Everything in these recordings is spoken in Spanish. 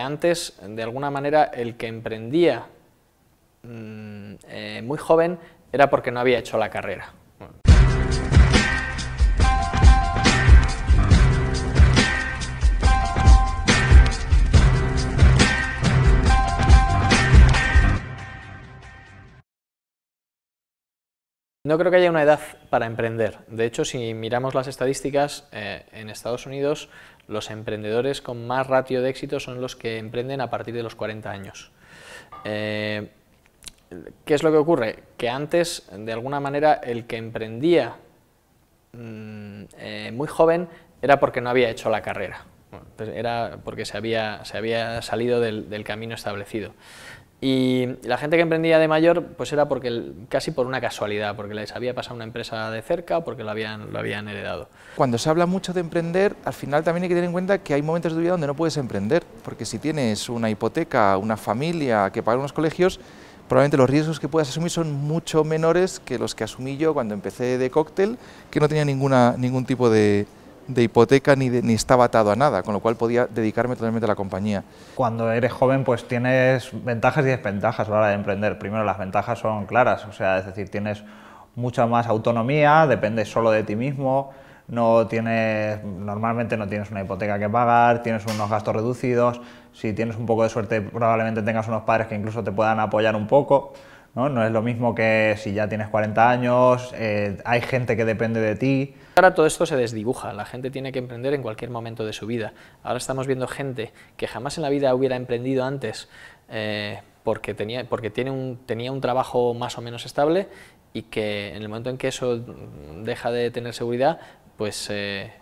Antes, de alguna manera, el que emprendía mm, eh, muy joven era porque no había hecho la carrera. No creo que haya una edad para emprender. De hecho, si miramos las estadísticas, eh, en Estados Unidos los emprendedores con más ratio de éxito son los que emprenden a partir de los 40 años. Eh, ¿Qué es lo que ocurre? Que antes, de alguna manera, el que emprendía mm, eh, muy joven era porque no había hecho la carrera. Pues era porque se había, se había salido del camino establecido. Y la gente que emprendía de mayor, pues era porque casi por una casualidad, porque les había pasado una empresa de cerca o porque lo habían, heredado. Cuando se habla mucho de emprender, al final también hay que tener en cuenta que hay momentos de vida donde no puedes emprender, porque si tienes una hipoteca, una familia que pagar unos colegios, probablemente los riesgos que puedas asumir son mucho menores que los que asumí yo cuando empecé de cóctel, que no tenía ningún tipo de, de hipoteca ni, ni estaba atado a nada, con lo cual podía dedicarme totalmente a la compañía. Cuando eres joven pues tienes ventajas y desventajas a la hora de emprender. Primero las ventajas son claras, o sea, es decir, tienes mucha más autonomía, dependes solo de ti mismo, no tienes, normalmente no tienes una hipoteca que pagar, tienes unos gastos reducidos, si tienes un poco de suerte probablemente tengas unos padres que incluso te puedan apoyar un poco, ¿no? No es lo mismo que si ya tienes 40 años, eh, hay gente que depende de ti. Ahora todo esto se desdibuja, la gente tiene que emprender en cualquier momento de su vida. Ahora estamos viendo gente que jamás en la vida hubiera emprendido antes eh, porque, tenía, porque tiene un, tenía un trabajo más o menos estable y que en el momento en que eso deja de tener seguridad, pues eh,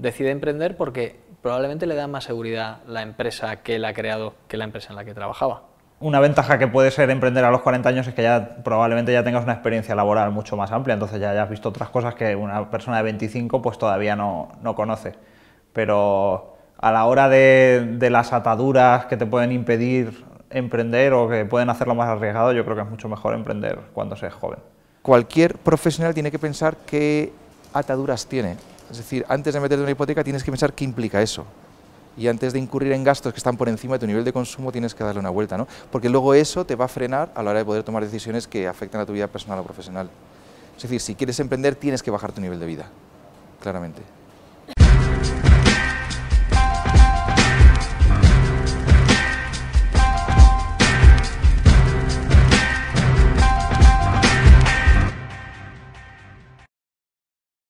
decide emprender porque probablemente le da más seguridad la empresa que él ha creado que la empresa en la que trabajaba una ventaja que puede ser emprender a los 40 años es que ya probablemente ya tengas una experiencia laboral mucho más amplia, entonces ya, has visto otras cosas que una persona de 25 pues todavía no, conoce. Pero a la hora de, de, las ataduras que te pueden impedir emprender o que pueden hacerlo más arriesgado, yo creo que es mucho mejor emprender cuando seas joven. Cualquier profesional tiene que pensar qué ataduras tiene. Es decir, antes de meterte en una hipoteca tienes que pensar qué implica eso y antes de incurrir en gastos que están por encima de tu nivel de consumo tienes que darle una vuelta, ¿no? Porque luego eso te va a frenar a la hora de poder tomar decisiones que afectan a tu vida personal o profesional. Es decir, si quieres emprender tienes que bajar tu nivel de vida, claramente.